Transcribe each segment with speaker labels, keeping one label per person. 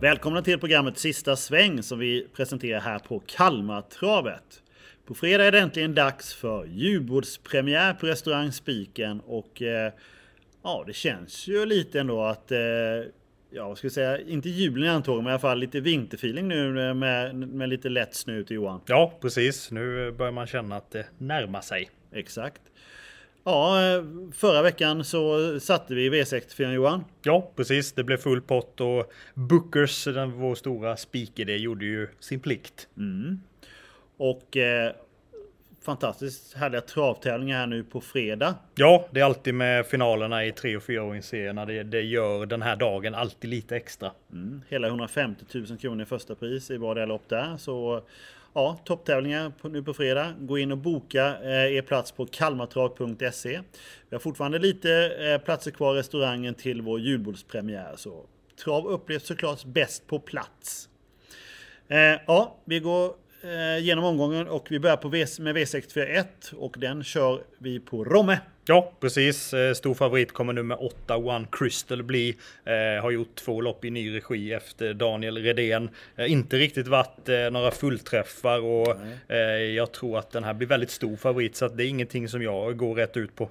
Speaker 1: Välkomna till programmet Sista sväng som vi presenterar här på Kalmartravet. På fredag är det äntligen dags för julbordspremiär på restaurang Spiken och eh, ja, det känns ju lite ändå att eh, ja, vad ska jag säga, inte julen i men i alla fall lite vinterfeeling nu med, med lite lätt snö ute Johan. Ja, precis. Nu börjar man känna att det närmar sig. Exakt. Ja, eh, förra veckan så satte vi V64 Johan. Ja, precis. Det blev full pott och Bookers, den vår stora speaker, det gjorde ju sin plikt. Mm. Och eh, fantastiskt härliga travtävlingar här nu på fredag.
Speaker 2: Ja, det är alltid med finalerna i tre och fyraåringsserierna. Det, det gör den här dagen alltid lite extra.
Speaker 1: Mm. Hela 150 000 kronor i första pris i båda lopp där. Så ja, topptävlingar nu på fredag. Gå in och boka eh, er plats på kalmartrav.se. Vi har fortfarande lite eh, platser kvar i restaurangen till vår julbordspremiär. Så trav upplevs såklart bäst på plats. Eh, ja, vi går Eh, genom omgången och vi börjar på v med V641 och den kör vi på Romme. Ja,
Speaker 2: precis. Eh, stor favorit kommer nummer 8, One Crystal bli. Eh, har gjort två lopp i ny regi efter Daniel Redén. Eh, inte riktigt varit eh, några fullträffar och
Speaker 1: eh, jag tror att den här blir väldigt stor favorit så att det är ingenting som jag går rätt ut på.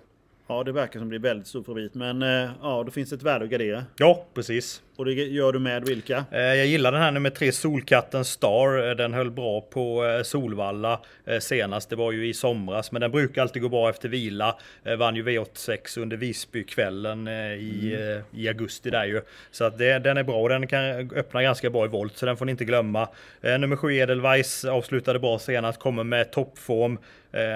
Speaker 1: Ja, det verkar som det är väldigt stor favorit. Men eh, ja, då finns det ett värde att gardera. Ja, precis. Och det gör du med vilka?
Speaker 2: Eh, jag gillar den här nummer tre, Solkatten Star. Eh, den höll bra på Solvalla senast. Det var ju i somras, men den brukar alltid gå bra efter vila. Vann ju V86 under Visbykvällen i, mm. i augusti där ju. Så att det, den är bra och den kan öppna ganska bra i volt, så den får ni inte glömma. Nummer sju, Edelweiss, avslutade bra senast, kommer med toppform.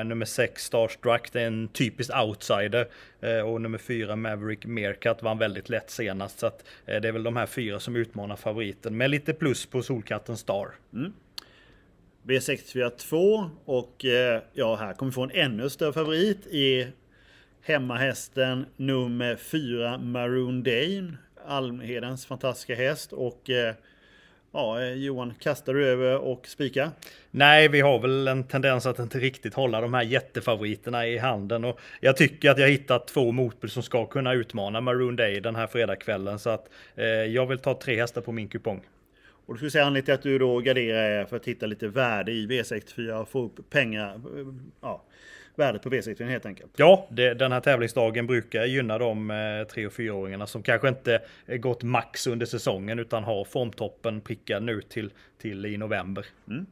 Speaker 2: Nummer sex, Starstruck, det är en typisk outsider vinner. Eh, och nummer fyra Maverick Meerkat vann väldigt lätt senast. Så att eh, det är väl de här fyra som utmanar
Speaker 1: favoriten med lite plus på Solkatten Star. Mm. B642 och eh, ja, här kommer vi få en ännu större favorit i hemmahästen nummer 4 Maroon Dane. Almhedens fantastiska häst och Ja, eh, Johan, kastar du över och spika? Nej, vi har väl
Speaker 2: en tendens att inte riktigt hålla de här jättefavoriterna i handen och jag tycker att jag hittat två motbud som ska kunna utmana Maroon Day den här fredagskvällen så att eh, jag vill ta tre hästar på min kupong.
Speaker 1: Och du skulle säga anledningen till att du då garderar är för att hitta lite värde i V64 och få upp pengar. Eh, ja, värdet på V64 helt enkelt.
Speaker 2: Ja, det, den här tävlingsdagen brukar gynna de eh, tre och fyraåringarna som kanske inte eh, gått max under säsongen utan
Speaker 1: har formtoppen prickad nu till, till i november. Mm.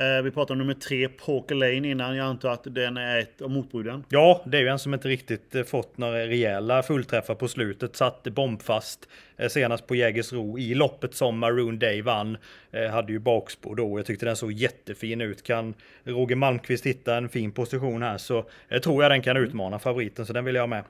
Speaker 1: Eh, vi pratade om nummer tre, Poker Lane innan. Jag antar att den är ett av motbuden.
Speaker 2: Ja, det är ju en som inte riktigt eh, fått några rejäla fullträffar på slutet. Satt bombfast eh, senast på Jägersro i loppet som Maroon Day vann. Hade ju bakspår då. Jag tyckte den såg jättefin ut. Kan Roger Malmqvist hitta en fin position här så tror jag den kan utmana favoriten. Så den vill jag ha med.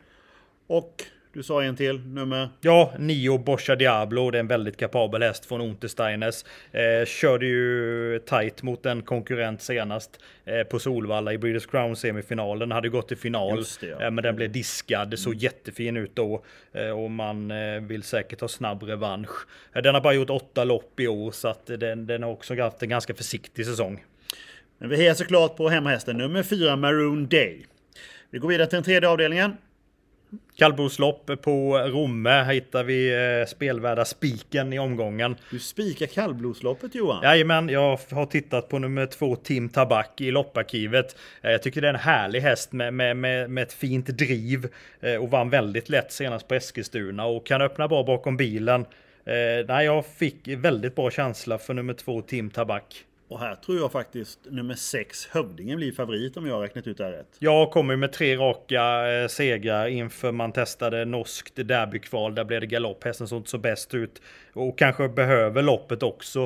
Speaker 2: Och du sa en till, nummer? Ja, Nio Borsa Diablo. Det är en väldigt kapabel häst från Untersteiners. Eh, körde ju tight mot en konkurrent senast eh, på Solvalla i Breeders Crown semifinalen. Hade gått till final, det, ja. eh, men den blev mm. diskad. Såg mm. jättefin ut då eh, och man eh, vill säkert ha snabb revansch.
Speaker 1: Eh, den har bara gjort åtta lopp i år så att den, den har också haft en ganska försiktig säsong. Men vi hejar såklart på hemmahästen, nummer fyra Maroon Day. Vi går vidare till den tredje avdelningen. Kallblodslopp på Romme här hittar vi eh, spelvärda spiken
Speaker 2: i omgången. Du spikar kallblodsloppet Johan? Jajamän, jag har tittat på nummer två Tim Tabak i lopparkivet. Eh, jag tycker det är en härlig häst med, med, med, med ett fint driv eh, och vann väldigt lätt senast på Eskilstuna och kan öppna bra bakom bilen. Nej, jag fick väldigt bra känsla
Speaker 1: för nummer två Tim Tabak. Och här tror jag faktiskt nummer 6 Hövdingen blir favorit om jag har räknat ut det här rätt.
Speaker 2: Jag kommer med tre raka eh, segrar inför man testade norskt derbykval. Där blev det galopp. Hästen såg inte så bäst ut. Och kanske behöver loppet också.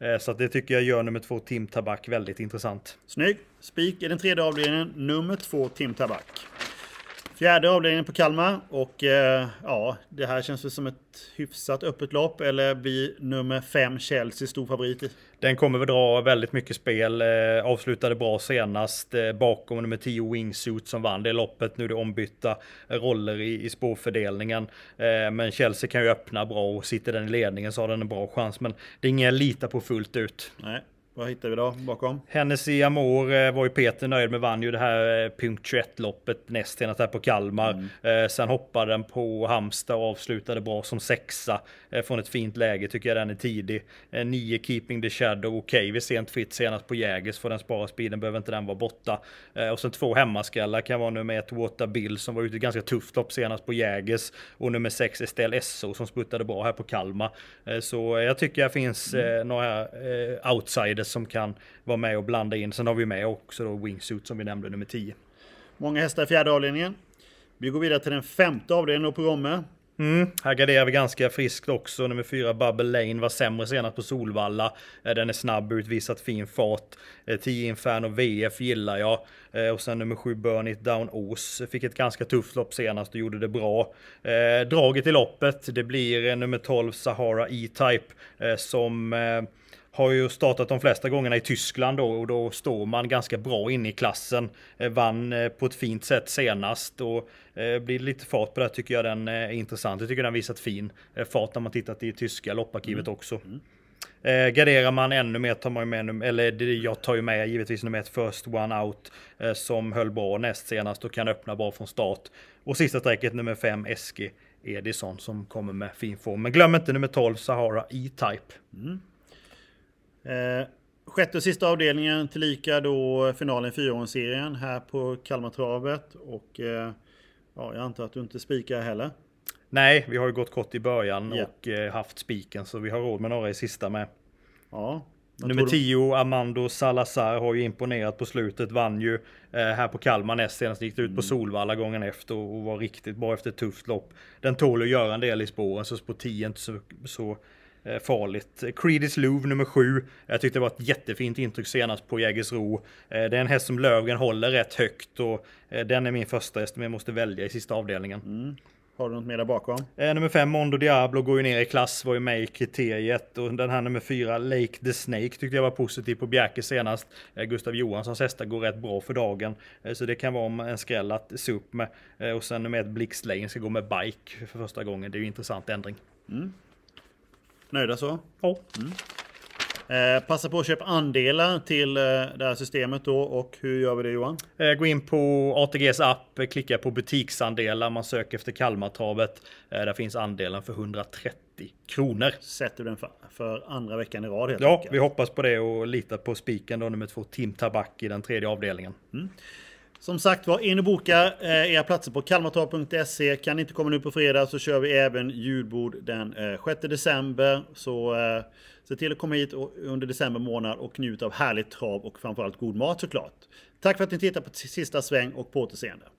Speaker 2: Eh, så det tycker jag gör nummer 2 Tim Tabak väldigt intressant.
Speaker 1: Snygg! Spik i den tredje avdelningen, nummer 2 Tim Tabak. Fjärde avdelningen på Kalmar och eh, ja, det här känns väl som ett hyfsat öppet lopp. Eller blir nummer fem Chelsea stor favorit? Den kommer väl dra väldigt mycket spel. Eh,
Speaker 2: avslutade bra senast eh, bakom nummer 10 Wingsuit som vann det loppet. Nu är det ombytta roller i, i spårfördelningen. Eh, men Chelsea kan ju öppna bra och sitter den i ledningen så har den en bra chans. Men det är ingen jag litar på fullt ut.
Speaker 1: Nej. Vad hittar vi då bakom?
Speaker 2: Hennessy Amor eh, var ju Peter nöjd med. Vann ju det här eh, punkt loppet näst senast här på Kalmar. Mm. Eh, sen hoppade den på Halmstad och avslutade bra som sexa. Från ett fint läge tycker jag den är tidig. Nio, Keeping the Shadow okej okay, vid sent fritt senast på Jägers. Får den spara speeden behöver inte den vara borta. Och sen två hemmaskallar kan vara nummer ett Water Bill som var ute i ett ganska tufft lopp senast på Jägers. Och nummer sex Estelle SO som sputtade bra här på Kalmar. Så jag tycker det finns mm. några outsiders som kan vara med och blanda in. Sen har vi med också då Wingsuit som vi nämnde, nummer 10.
Speaker 1: Många hästar i fjärde avdelningen. Vi går vidare till den femte avdelningen på Romme. Mm,
Speaker 2: här garderar vi ganska friskt också. Nummer 4 Bubble Lane var sämre senast på Solvalla. Eh, den är snabb, utvisat fin fart. 10 eh, Inferno VF gillar jag. Eh, och sen nummer 7 Burn It Down Ås. Fick ett ganska tufft lopp senast och gjorde det bra. Draget i loppet, det blir nummer 12 Sahara E-Type som har ju startat de flesta gångerna i Tyskland då och då står man ganska bra inne i klassen. Eh, vann eh, på ett fint sätt senast och eh, blir lite fart på det tycker jag den är intressant. Jag tycker den visat fin fart när man tittat i tyska lopparkivet mm. också. Mm. Eh, garderar man ännu mer tar man ju med, eller jag tar ju med givetvis nummer ett First One Out eh, som höll bra näst senast och kan öppna bra från start. Och sista strecket nummer fem Eski Edison som kommer med fin form. Men glöm inte nummer 12 Sahara
Speaker 1: E-Type. Mm. Eh, sjätte och sista avdelningen tillika då finalen i fyraåringsserien här på Kalmartravet. Och eh, ja, jag antar att du inte spikar heller?
Speaker 2: Nej, vi har ju gått kort i början yeah. och eh, haft spiken så vi har råd med några i sista med. Ja, Nummer 10, Amando Salazar, har ju imponerat på slutet. Vann ju eh, här på Kalmar näst senast. Gick ut på mm. Solvalla gången efter och, var riktigt bra efter ett tufft lopp. Den tål att göra en del i spåren, så på 10 så, så Eh, farligt. Creedis Louvre nummer 7. Jag tyckte det var ett jättefint intryck senast på Jägersro. Eh, det är en häst som Lövgren håller rätt högt och eh, den är min första häst som jag måste välja i sista
Speaker 1: avdelningen. Mm. Har du något mer där bakom?
Speaker 2: Nummer 5 Mondo Diablo går ju ner i klass, var ju med i kriteriet. Och den här nummer 4 Lake the Snake tyckte jag var positiv på Bjerke senast. Gustav Johanssons hästar går rätt bra för dagen. Så det kan vara en skräll att se upp med. Och sen nummer 1 Blixtlane ska gå med bike för första gången. Det är ju en intressant ändring.
Speaker 1: Mm. Nöjda så? Ja. Mm. Eh, passa på att köpa andelar till eh, det här systemet då och hur gör vi det Johan?
Speaker 2: Eh, gå in på ATGs app, eh, klicka på butiksandelar, man söker efter Kalmartravet. Eh, där finns andelen för 130 kronor. Sätter du den för, för andra veckan i rad helt Ja, enkelt. vi hoppas på det och litar på spiken då nummer två, Tim
Speaker 1: Tabak i den tredje avdelningen. Mm. Som sagt var, in och boka eh, era platser på kalmartal.se. Kan ni inte komma nu på fredag så kör vi även julbord den eh, 6 december. Så eh, se till att komma hit och, under december månad och njut av härligt trav och framförallt god mat såklart. Tack för att ni tittar på sista sväng och på återseende.